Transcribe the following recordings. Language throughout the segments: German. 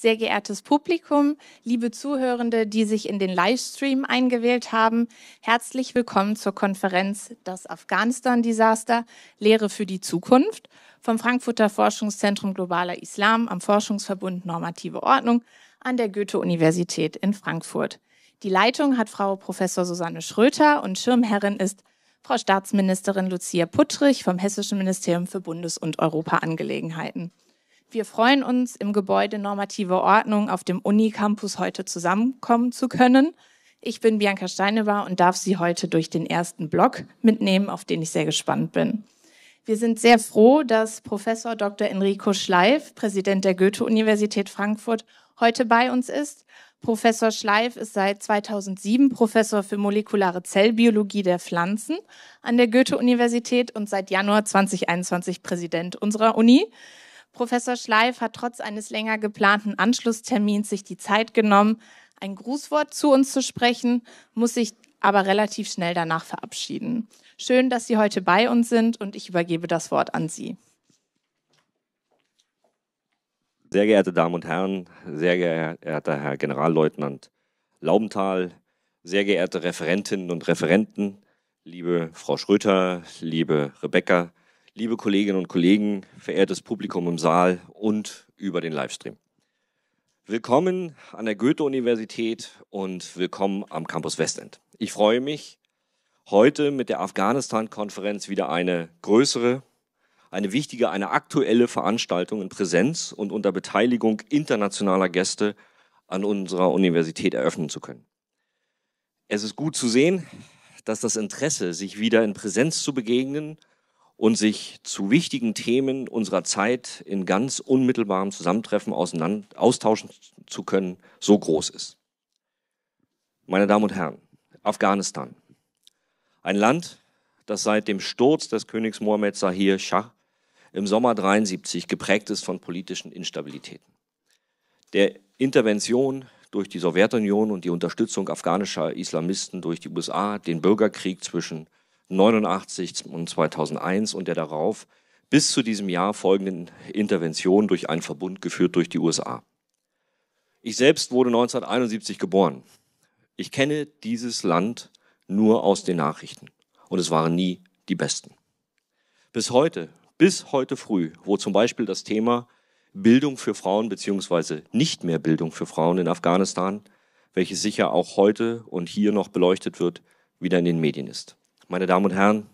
Sehr geehrtes Publikum, liebe Zuhörende, die sich in den Livestream eingewählt haben, herzlich willkommen zur Konferenz Das Afghanistan-Desaster, Lehre für die Zukunft vom Frankfurter Forschungszentrum Globaler Islam am Forschungsverbund Normative Ordnung an der Goethe-Universität in Frankfurt. Die Leitung hat Frau Professor Susanne Schröter und Schirmherrin ist Frau Staatsministerin Lucia Puttrich vom Hessischen Ministerium für Bundes- und Europaangelegenheiten. Wir freuen uns, im Gebäude Normative Ordnung auf dem Unicampus heute zusammenkommen zu können. Ich bin Bianca Steinebar und darf Sie heute durch den ersten Block mitnehmen, auf den ich sehr gespannt bin. Wir sind sehr froh, dass Professor Dr. Enrico Schleif, Präsident der Goethe-Universität Frankfurt, heute bei uns ist. Professor Schleif ist seit 2007 Professor für molekulare Zellbiologie der Pflanzen an der Goethe-Universität und seit Januar 2021 Präsident unserer Uni. Professor Schleif hat trotz eines länger geplanten Anschlusstermins sich die Zeit genommen, ein Grußwort zu uns zu sprechen, muss sich aber relativ schnell danach verabschieden. Schön, dass Sie heute bei uns sind und ich übergebe das Wort an Sie. Sehr geehrte Damen und Herren, sehr geehrter Herr Generalleutnant Laubenthal, sehr geehrte Referentinnen und Referenten, liebe Frau Schröter, liebe Rebecca, liebe Kolleginnen und Kollegen, verehrtes Publikum im Saal und über den Livestream. Willkommen an der Goethe-Universität und willkommen am Campus Westend. Ich freue mich, heute mit der Afghanistan-Konferenz wieder eine größere, eine wichtige, eine aktuelle Veranstaltung in Präsenz und unter Beteiligung internationaler Gäste an unserer Universität eröffnen zu können. Es ist gut zu sehen, dass das Interesse, sich wieder in Präsenz zu begegnen und sich zu wichtigen Themen unserer Zeit in ganz unmittelbarem Zusammentreffen austauschen zu können, so groß ist. Meine Damen und Herren, Afghanistan. Ein Land, das seit dem Sturz des Königs Mohammed Zahir Shah im Sommer 73 geprägt ist von politischen Instabilitäten. Der Intervention durch die Sowjetunion und die Unterstützung afghanischer Islamisten durch die USA, den Bürgerkrieg zwischen 89 und 2001 und der darauf bis zu diesem Jahr folgenden Intervention durch einen Verbund geführt durch die USA. Ich selbst wurde 1971 geboren. Ich kenne dieses Land nur aus den Nachrichten und es waren nie die besten. Bis heute, bis heute früh, wo zum Beispiel das Thema Bildung für Frauen beziehungsweise nicht mehr Bildung für Frauen in Afghanistan, welches sicher auch heute und hier noch beleuchtet wird, wieder in den Medien ist meine Damen und Herren,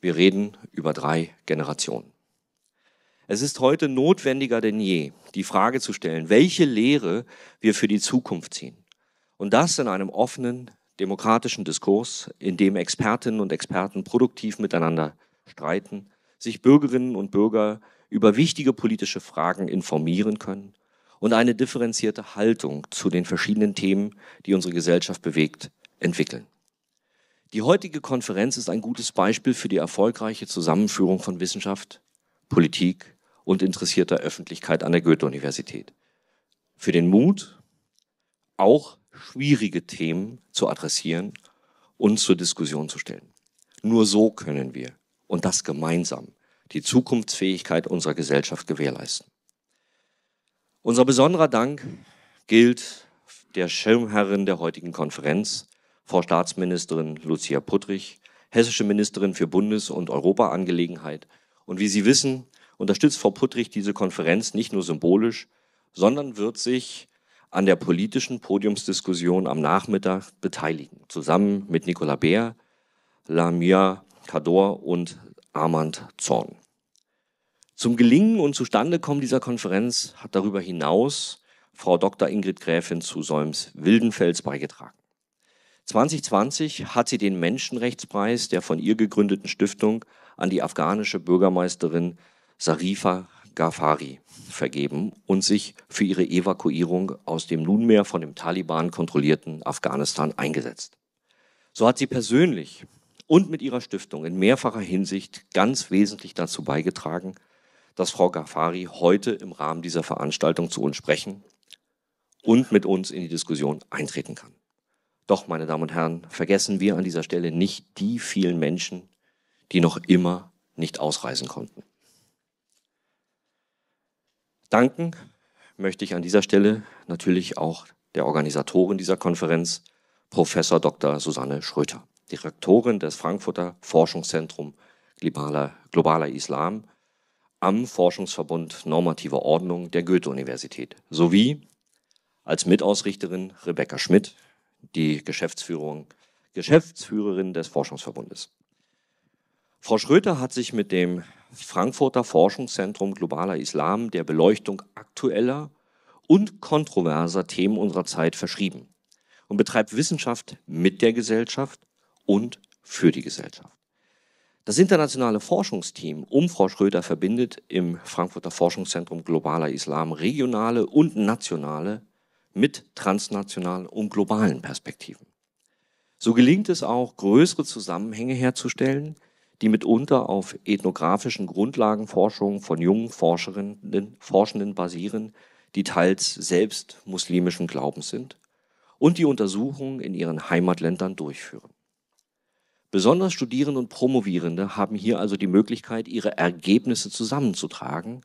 wir reden über drei Generationen. Es ist heute notwendiger denn je, die Frage zu stellen, welche Lehre wir für die Zukunft ziehen. Und das in einem offenen, demokratischen Diskurs, in dem Expertinnen und Experten produktiv miteinander streiten, sich Bürgerinnen und Bürger über wichtige politische Fragen informieren können und eine differenzierte Haltung zu den verschiedenen Themen, die unsere Gesellschaft bewegt, entwickeln. Die heutige Konferenz ist ein gutes Beispiel für die erfolgreiche Zusammenführung von Wissenschaft, Politik und interessierter Öffentlichkeit an der Goethe-Universität. Für den Mut, auch schwierige Themen zu adressieren und zur Diskussion zu stellen. Nur so können wir, und das gemeinsam, die Zukunftsfähigkeit unserer Gesellschaft gewährleisten. Unser besonderer Dank gilt der Schirmherrin der heutigen Konferenz, Frau Staatsministerin Lucia Puttrich, hessische Ministerin für Bundes- und Europaangelegenheit. Und wie Sie wissen, unterstützt Frau Puttrich diese Konferenz nicht nur symbolisch, sondern wird sich an der politischen Podiumsdiskussion am Nachmittag beteiligen, zusammen mit Nicola Beer, Lamia Cador und Armand Zorn. Zum Gelingen und Zustandekommen dieser Konferenz hat darüber hinaus Frau Dr. Ingrid Gräfin zu Solms Wildenfels beigetragen. 2020 hat sie den Menschenrechtspreis der von ihr gegründeten Stiftung an die afghanische Bürgermeisterin Sarifa Ghaffari vergeben und sich für ihre Evakuierung aus dem nunmehr von dem Taliban kontrollierten Afghanistan eingesetzt. So hat sie persönlich und mit ihrer Stiftung in mehrfacher Hinsicht ganz wesentlich dazu beigetragen, dass Frau Ghaffari heute im Rahmen dieser Veranstaltung zu uns sprechen und mit uns in die Diskussion eintreten kann. Doch, meine Damen und Herren, vergessen wir an dieser Stelle nicht die vielen Menschen, die noch immer nicht ausreisen konnten. Danken möchte ich an dieser Stelle natürlich auch der Organisatorin dieser Konferenz, Professor Dr. Susanne Schröter, Direktorin des Frankfurter Forschungszentrum globaler, globaler Islam am Forschungsverbund Normative Ordnung der Goethe-Universität sowie als Mitausrichterin Rebecca Schmidt, die Geschäftsführung, Geschäftsführerin des Forschungsverbundes. Frau Schröter hat sich mit dem Frankfurter Forschungszentrum Globaler Islam der Beleuchtung aktueller und kontroverser Themen unserer Zeit verschrieben und betreibt Wissenschaft mit der Gesellschaft und für die Gesellschaft. Das internationale Forschungsteam um Frau Schröter verbindet im Frankfurter Forschungszentrum Globaler Islam regionale und nationale mit transnationalen und globalen Perspektiven. So gelingt es auch, größere Zusammenhänge herzustellen, die mitunter auf ethnografischen Grundlagenforschungen von jungen Forscherinnen, Forschenden basieren, die teils selbst muslimischen Glaubens sind und die Untersuchungen in ihren Heimatländern durchführen. Besonders Studierende und Promovierende haben hier also die Möglichkeit, ihre Ergebnisse zusammenzutragen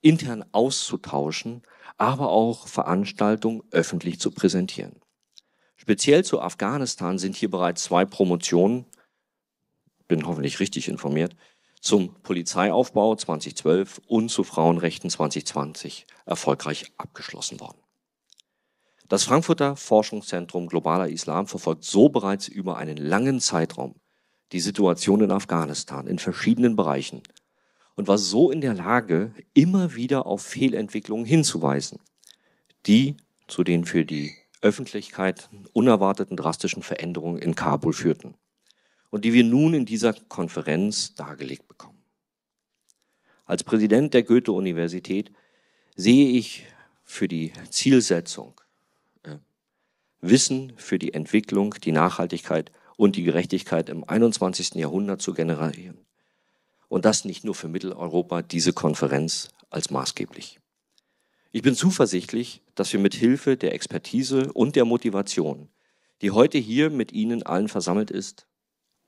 intern auszutauschen, aber auch Veranstaltungen öffentlich zu präsentieren. Speziell zu Afghanistan sind hier bereits zwei Promotionen, bin hoffentlich richtig informiert, zum Polizeiaufbau 2012 und zu Frauenrechten 2020 erfolgreich abgeschlossen worden. Das Frankfurter Forschungszentrum Globaler Islam verfolgt so bereits über einen langen Zeitraum die Situation in Afghanistan in verschiedenen Bereichen und war so in der Lage, immer wieder auf Fehlentwicklungen hinzuweisen, die zu den für die Öffentlichkeit unerwarteten drastischen Veränderungen in Kabul führten und die wir nun in dieser Konferenz dargelegt bekommen. Als Präsident der Goethe-Universität sehe ich für die Zielsetzung äh, Wissen für die Entwicklung, die Nachhaltigkeit und die Gerechtigkeit im 21. Jahrhundert zu generieren und das nicht nur für Mitteleuropa, diese Konferenz als maßgeblich. Ich bin zuversichtlich, dass wir mit Hilfe der Expertise und der Motivation, die heute hier mit Ihnen allen versammelt ist,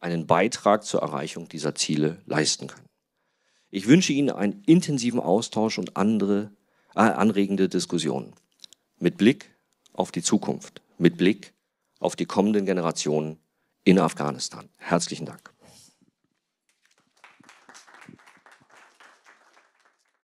einen Beitrag zur Erreichung dieser Ziele leisten können. Ich wünsche Ihnen einen intensiven Austausch und andere äh, anregende Diskussionen mit Blick auf die Zukunft, mit Blick auf die kommenden Generationen in Afghanistan. Herzlichen Dank.